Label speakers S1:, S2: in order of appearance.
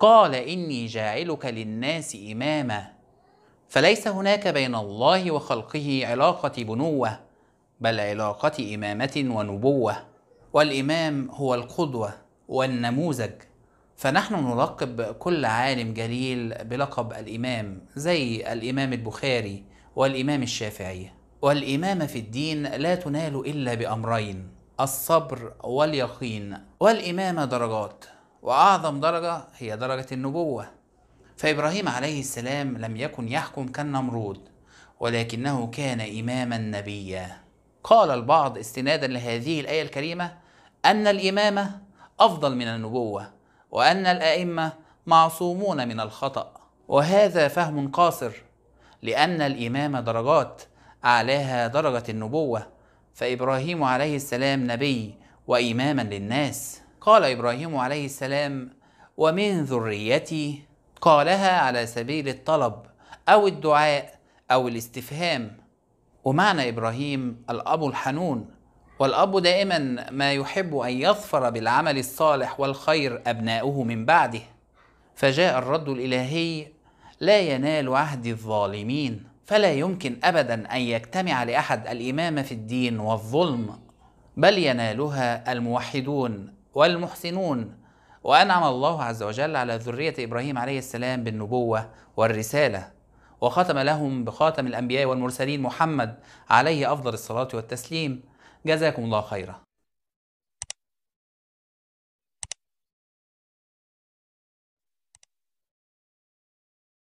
S1: قال إني جاعلك للناس إماما فليس هناك بين الله وخلقه علاقة بنوة بل علاقة إمامة ونبوة والإمام هو القدوة والنموذج فنحن نلقب كل عالم جليل بلقب الإمام زي الإمام البخاري والإمام الشافعي والإمامة في الدين لا تنال إلا بأمرين الصبر واليقين والإمامة درجات وأعظم درجة هي درجة النبوة فإبراهيم عليه السلام لم يكن يحكم كالنمرود ولكنه كان إماما نبيا قال البعض استنادا لهذه الآية الكريمة أن الإمامة أفضل من النبوة وأن الأئمة معصومون من الخطأ وهذا فهم قاصر لأن الإمامة درجات أعلاها درجة النبوة فإبراهيم عليه السلام نبي وإماما للناس قال إبراهيم عليه السلام ومن ذريتي قالها على سبيل الطلب أو الدعاء أو الاستفهام ومعنى إبراهيم الأب الحنون والأب دائما ما يحب أن يظفر بالعمل الصالح والخير أبناؤه من بعده فجاء الرد الإلهي لا ينال عهد الظالمين فلا يمكن أبدا أن يجتمع لأحد الإمامة في الدين والظلم بل ينالها الموحدون والمحسنون وأنعم الله عز وجل على ذرية إبراهيم عليه السلام بالنبوة والرسالة وختم لهم بخاتم الأنبياء والمرسلين محمد عليه أفضل الصلاة والتسليم جزاكم الله خيرا